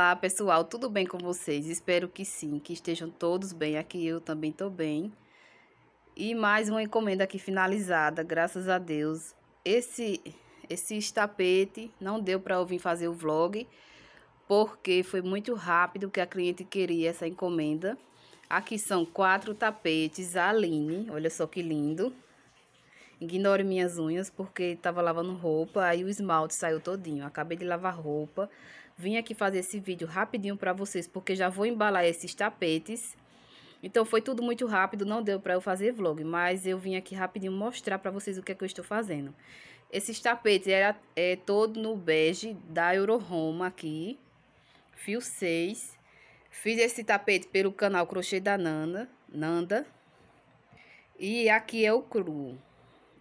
Olá, pessoal, tudo bem com vocês? Espero que sim, que estejam todos bem. Aqui eu também estou bem. E mais uma encomenda aqui finalizada, graças a Deus. Esse esse tapete não deu para eu vir fazer o vlog, porque foi muito rápido que a cliente queria essa encomenda. Aqui são quatro tapetes Aline, olha só que lindo. Ignore minhas unhas porque estava lavando roupa, aí o esmalte saiu todinho. Acabei de lavar roupa. Vim aqui fazer esse vídeo rapidinho para vocês, porque já vou embalar esses tapetes. Então foi tudo muito rápido, não deu para eu fazer vlog, mas eu vim aqui rapidinho mostrar para vocês o que é que eu estou fazendo. Esses tapetes era é todo no bege da Euroroma aqui, fio 6. Fiz esse tapete pelo canal Crochê da Nanda, Nanda. E aqui é o cru.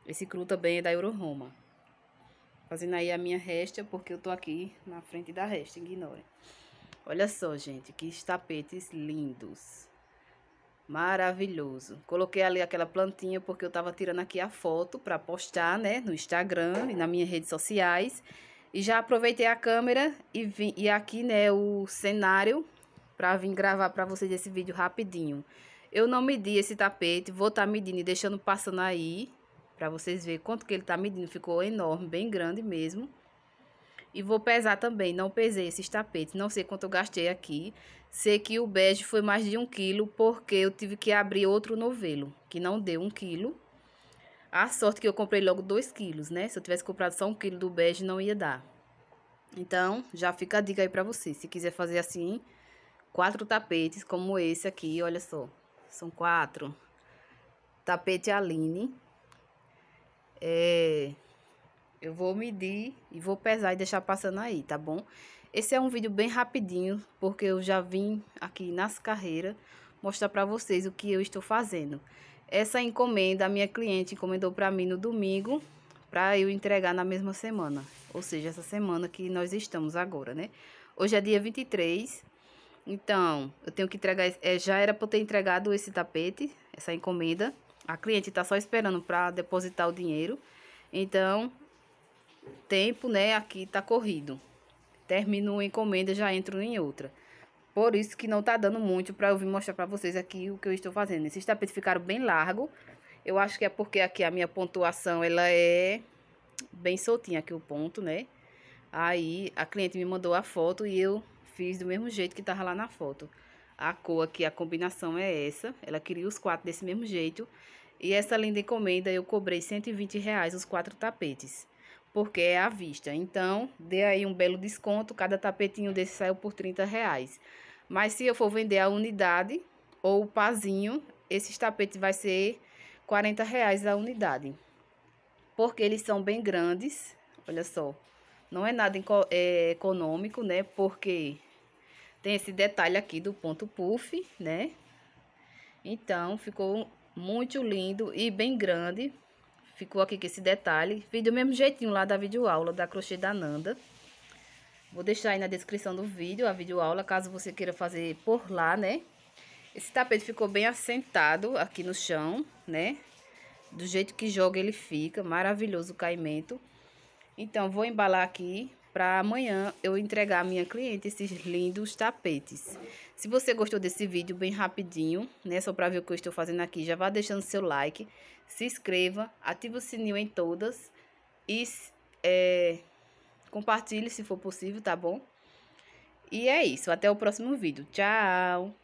Esse cru também é da Euroroma. Fazendo aí a minha resta, porque eu tô aqui na frente da resta, ignore. Olha só, gente, que tapetes lindos. Maravilhoso. Coloquei ali aquela plantinha porque eu tava tirando aqui a foto para postar, né, no Instagram e nas minhas redes sociais. E já aproveitei a câmera e, vim, e aqui, né, o cenário para vir gravar para vocês esse vídeo rapidinho. Eu não medi esse tapete, vou estar tá medindo e deixando passando aí para vocês verem quanto que ele tá medindo. Ficou enorme, bem grande mesmo. E vou pesar também, não pesei esses tapetes, não sei quanto eu gastei aqui. Sei que o bege foi mais de um quilo, porque eu tive que abrir outro novelo, que não deu um quilo. A sorte que eu comprei logo dois quilos, né? Se eu tivesse comprado só um quilo do bege, não ia dar. Então, já fica a dica aí pra você. Se quiser fazer assim, quatro tapetes, como esse aqui, olha só. São quatro. Tapete Aline. É, eu vou medir e vou pesar e deixar passando aí, tá bom? Esse é um vídeo bem rapidinho, porque eu já vim aqui nas carreiras mostrar para vocês o que eu estou fazendo. Essa encomenda, a minha cliente encomendou para mim no domingo, para eu entregar na mesma semana. Ou seja, essa semana que nós estamos agora, né? Hoje é dia 23, então eu tenho que entregar... É, já era para ter entregado esse tapete, essa encomenda, a cliente está só esperando para depositar o dinheiro. Então, tempo, né, aqui está corrido. Termino uma encomenda, já entro em outra. Por isso que não tá dando muito para eu vir mostrar para vocês aqui o que eu estou fazendo. Esses tapetes ficaram bem largo. Eu acho que é porque aqui a minha pontuação, ela é bem soltinha aqui o ponto, né? Aí a cliente me mandou a foto e eu fiz do mesmo jeito que tava lá na foto. A cor aqui, a combinação é essa. Ela queria os quatro desse mesmo jeito. E essa linda encomenda eu cobrei 120 reais os quatro tapetes. Porque é à vista. Então, dê aí um belo desconto. Cada tapetinho desse saiu por 30 reais. Mas se eu for vender a unidade ou o pazinho, esses tapetes vai ser 40 reais a unidade. Porque eles são bem grandes. Olha só. Não é nada é, econômico, né? Porque tem esse detalhe aqui do ponto puff, né? Então, ficou muito lindo e bem grande. Ficou aqui com esse detalhe. Fiz do mesmo jeitinho lá da videoaula da crochê da Nanda. Vou deixar aí na descrição do vídeo a videoaula, caso você queira fazer por lá, né? Esse tapete ficou bem assentado aqui no chão, né? Do jeito que joga ele fica, maravilhoso o caimento. Então, vou embalar aqui para amanhã eu entregar à minha cliente esses lindos tapetes. Se você gostou desse vídeo, bem rapidinho, né, só para ver o que eu estou fazendo aqui, já vá deixando seu like, se inscreva, ative o sininho em todas e é, compartilhe se for possível, tá bom? E é isso, até o próximo vídeo. Tchau!